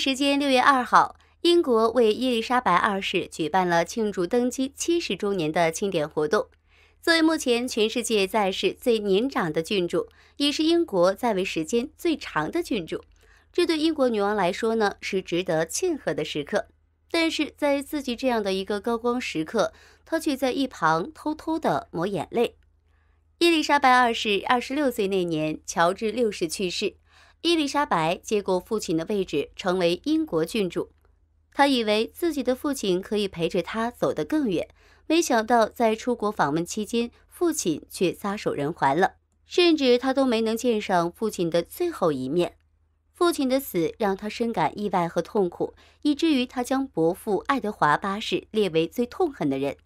时间六月二号，英国为伊丽莎白二世举办了庆祝登基七十周年的庆典活动。作为目前全世界在世最年长的郡主，也是英国在位时间最长的郡主，这对英国女王来说呢是值得庆贺的时刻。但是在自己这样的一个高光时刻，她却在一旁偷偷的抹眼泪。伊丽莎白二世二十六岁那年，乔治六世去世。伊丽莎白接过父亲的位置，成为英国郡主。她以为自己的父亲可以陪着她走得更远，没想到在出国访问期间，父亲却撒手人寰了，甚至她都没能见上父亲的最后一面。父亲的死让她深感意外和痛苦，以至于她将伯父爱德华八世列为最痛恨的人。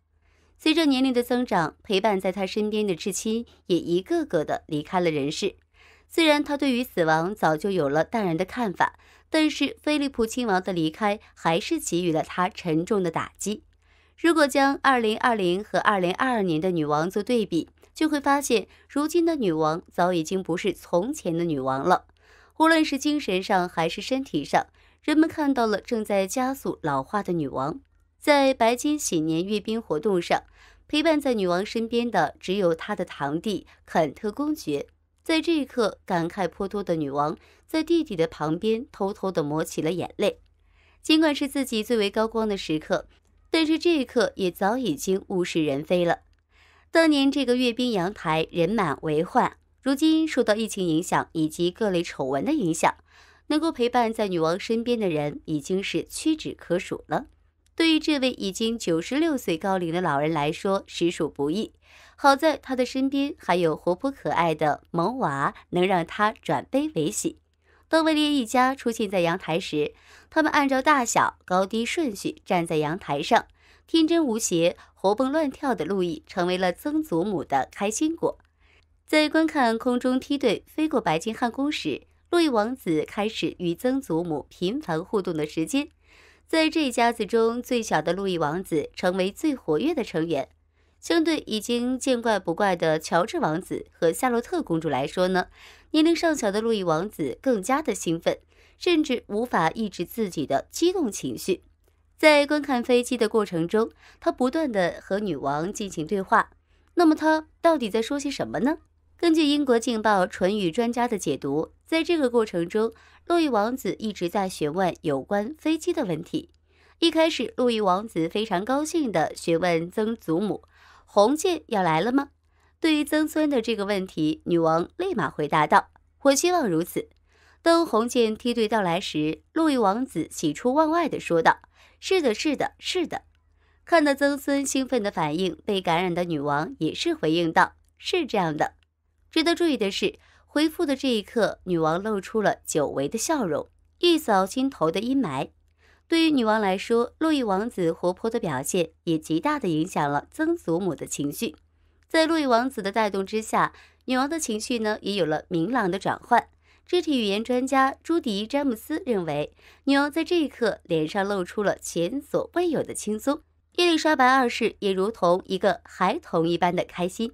随着年龄的增长，陪伴在她身边的至亲也一个个的离开了人世。虽然他对于死亡早就有了淡然的看法，但是菲利普亲王的离开还是给予了他沉重的打击。如果将2020和2022年的女王做对比，就会发现如今的女王早已经不是从前的女王了。无论是精神上还是身体上，人们看到了正在加速老化的女王。在白金禧年阅兵活动上，陪伴在女王身边的只有她的堂弟坎特公爵。在这一刻，感慨颇多的女王在弟弟的旁边偷偷的抹起了眼泪。尽管是自己最为高光的时刻，但是这一刻也早已经物是人非了。当年这个阅兵阳台人满为患，如今受到疫情影响以及各类丑闻的影响，能够陪伴在女王身边的人已经是屈指可数了。对于这位已经九十六岁高龄的老人来说，实属不易。好在他的身边还有活泼可爱的萌娃，能让他转悲为喜。当威廉一家出现在阳台时，他们按照大小高低顺序站在阳台上。天真无邪、活蹦乱跳的路易成为了曾祖母的开心果。在观看空中梯队飞过白金汉宫时，路易王子开始与曾祖母频繁互动的时间。在这一家子中，最小的路易王子成为最活跃的成员。相对已经见怪不怪的乔治王子和夏洛特公主来说呢，年龄尚小的路易王子更加的兴奋，甚至无法抑制自己的激动情绪。在观看飞机的过程中，他不断的和女王进行对话。那么他到底在说些什么呢？根据英国《镜报》唇语专家的解读，在这个过程中，路易王子一直在询问有关飞机的问题。一开始，路易王子非常高兴的询问曾祖母。红箭要来了吗？对于曾孙的这个问题，女王立马回答道：“我希望如此。”当红箭梯队到来时，路易王子喜出望外地说道：“是的，是的，是的。”看到曾孙兴奋的反应，被感染的女王也是回应道：“是这样的。”值得注意的是，回复的这一刻，女王露出了久违的笑容，一扫心头的阴霾。对于女王来说，路易王子活泼的表现也极大的影响了曾祖母的情绪。在路易王子的带动之下，女王的情绪呢也有了明朗的转换。肢体语言专家朱迪·詹姆斯认为，女王在这一刻脸上露出了前所未有的轻松。伊丽莎白二世也如同一个孩童一般的开心。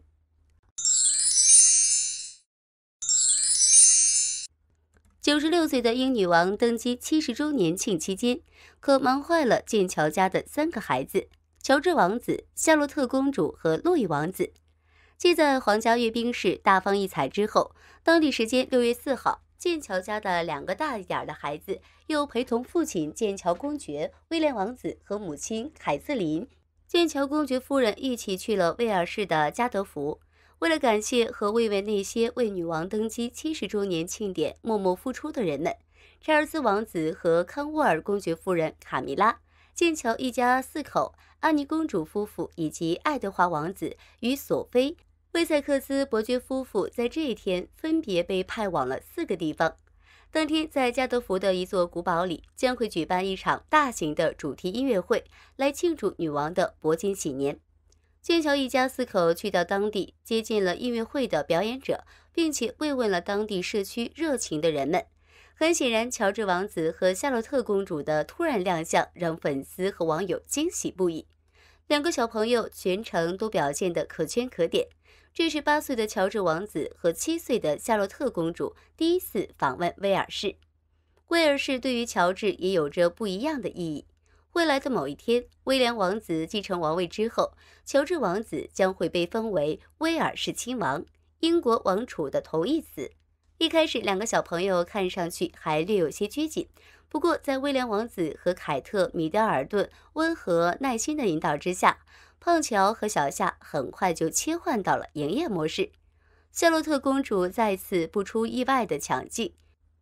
九十六岁的英女王登基七十周年庆期间，可忙坏了剑桥家的三个孩子：乔治王子、夏洛特公主和路易王子。即在皇家阅兵式大放异彩之后，当地时间六月四号，剑桥家的两个大一点的孩子又陪同父亲剑桥公爵威廉王子和母亲凯瑟琳·剑桥公爵夫人一起去了威尔士的加德福。为了感谢和慰问那些为女王登基七十周年庆典默默付出的人们，查尔斯王子和康沃尔公爵夫人卡米拉、剑桥一家四口、安妮公主夫妇以及爱德华王子与索菲、威塞克斯伯爵夫妇在这一天分别被派往了四个地方。当天，在加德福的一座古堡里将会举办一场大型的主题音乐会，来庆祝女王的铂金禧年。剑桥一家四口去到当地接见了音乐会的表演者，并且慰问了当地社区热情的人们。很显然，乔治王子和夏洛特公主的突然亮相让粉丝和网友惊喜不已。两个小朋友全程都表现得可圈可点。这是八岁的乔治王子和七岁的夏洛特公主第一次访问威尔士。威尔士对于乔治也有着不一样的意义。未来的某一天，威廉王子继承王位之后，乔治王子将会被封为威尔士亲王，英国王储的同义词。一开始，两个小朋友看上去还略有些拘谨，不过在威廉王子和凯特·米德尔顿温和耐心的引导之下，胖乔和小夏很快就切换到了营业模式。夏洛特公主再次不出意外的抢镜。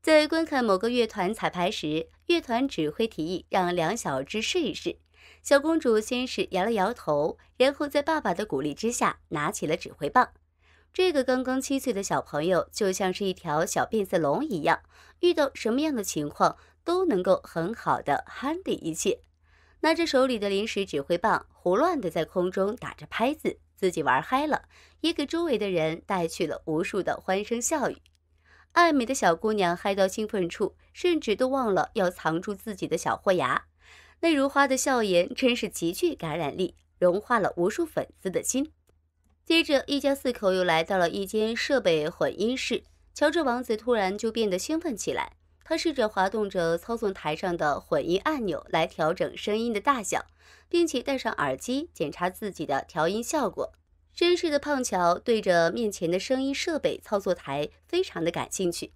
在观看某个乐团彩排时，乐团指挥提议让两小只试一试。小公主先是摇了摇头，然后在爸爸的鼓励之下拿起了指挥棒。这个刚刚七岁的小朋友就像是一条小变色龙一样，遇到什么样的情况都能够很好的 handle 一切。拿着手里的临时指挥棒，胡乱的在空中打着拍子，自己玩嗨了，也给周围的人带去了无数的欢声笑语。爱美的小姑娘嗨到兴奋处，甚至都忘了要藏住自己的小豁牙。那如花的笑颜真是极具感染力，融化了无数粉丝的心。接着，一家四口又来到了一间设备混音室。乔治王子突然就变得兴奋起来，他试着滑动着操纵台上的混音按钮来调整声音的大小，并且戴上耳机检查自己的调音效果。真士的胖乔对着面前的声音设备操作台非常的感兴趣，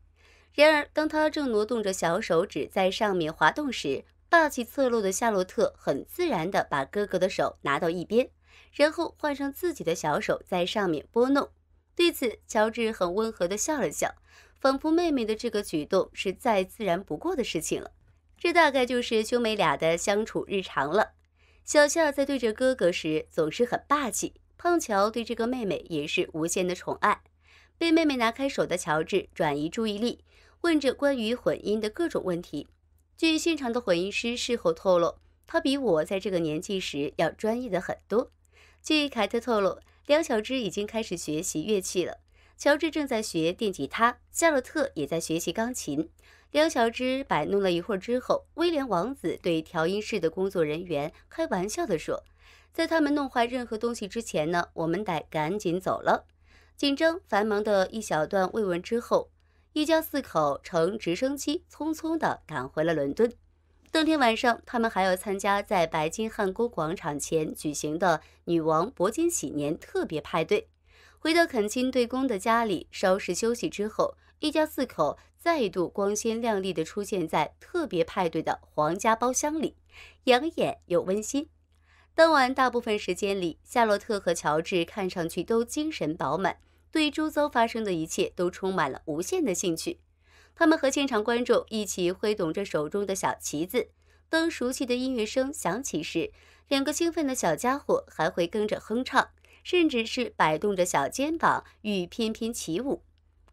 然而当他正挪动着小手指在上面滑动时，霸气侧漏的夏洛特很自然的把哥哥的手拿到一边，然后换上自己的小手在上面拨弄。对此，乔治很温和的笑了笑，仿佛妹妹的这个举动是再自然不过的事情了。这大概就是兄妹俩的相处日常了。小夏在对着哥哥时总是很霸气。胖乔对这个妹妹也是无限的宠爱，被妹妹拿开手的乔治转移注意力，问着关于混音的各种问题。据现场的混音师事后透露，他比我在这个年纪时要专业的很多。据凯特透露，梁小芝已经开始学习乐器了。乔治正在学电吉他，夏洛特也在学习钢琴。梁小芝摆弄了一会儿之后，威廉王子对调音室的工作人员开玩笑地说。在他们弄坏任何东西之前呢，我们得赶紧走了。紧张繁忙的一小段慰问之后，一家四口乘直升机匆匆地赶回了伦敦。当天晚上，他们还要参加在白金汉宫广场前举行的女王铂金禧年特别派对。回到肯钦对宫的家里稍事休息之后，一家四口再度光鲜亮丽地出现在特别派对的皇家包厢里，养眼又温馨。当晚大部分时间里，夏洛特和乔治看上去都精神饱满，对周遭发生的一切都充满了无限的兴趣。他们和现场观众一起挥动着手中的小旗子。当熟悉的音乐声响起时，两个兴奋的小家伙还会跟着哼唱，甚至是摆动着小肩膀欲翩翩起舞。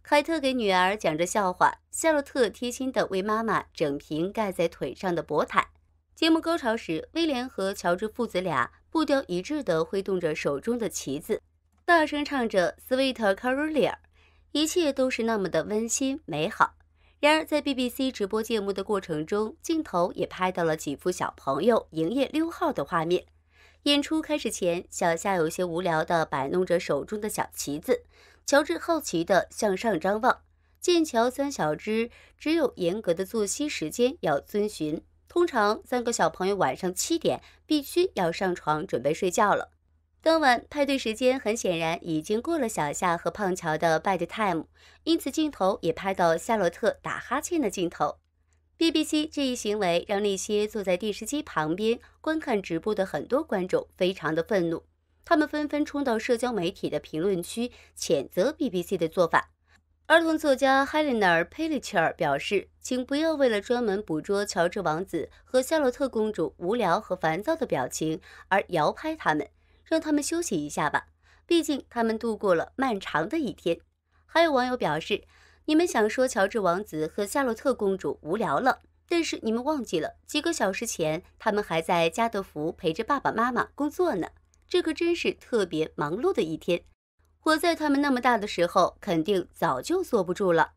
凯特给女儿讲着笑话，夏洛特贴心地为妈妈整平盖在腿上的薄毯。节目高潮时，威廉和乔治父子俩步调一致地挥动着手中的旗子，大声唱着《Sweet c a r o l e a 一切都是那么的温馨美好。然而，在 BBC 直播节目的过程中，镜头也拍到了几幅小朋友营业溜号的画面。演出开始前，小夏有些无聊地摆弄着手中的小旗子，乔治好奇地向上张望。剑桥三小只只有严格的作息时间要遵循。通常三个小朋友晚上七点必须要上床准备睡觉了。当晚派对时间很显然已经过了小夏和胖乔的 bed time，因此镜头也拍到夏洛特打哈欠的镜头。BBC 这一行为让那些坐在电视机旁边观看直播的很多观众非常的愤怒，他们纷纷冲到社交媒体的评论区谴责 BBC 的做法。儿童作家海 l 娜·佩 h 切尔表示：“请不要为了专门捕捉乔治王子和夏洛特公主无聊和烦躁的表情而摇拍他们，让他们休息一下吧。毕竟他们度过了漫长的一天。”还有网友表示：“你们想说乔治王子和夏洛特公主无聊了，但是你们忘记了几个小时前他们还在家德福陪着爸爸妈妈工作呢。这可真是特别忙碌的一天。”我在他们那么大的时候，肯定早就坐不住了。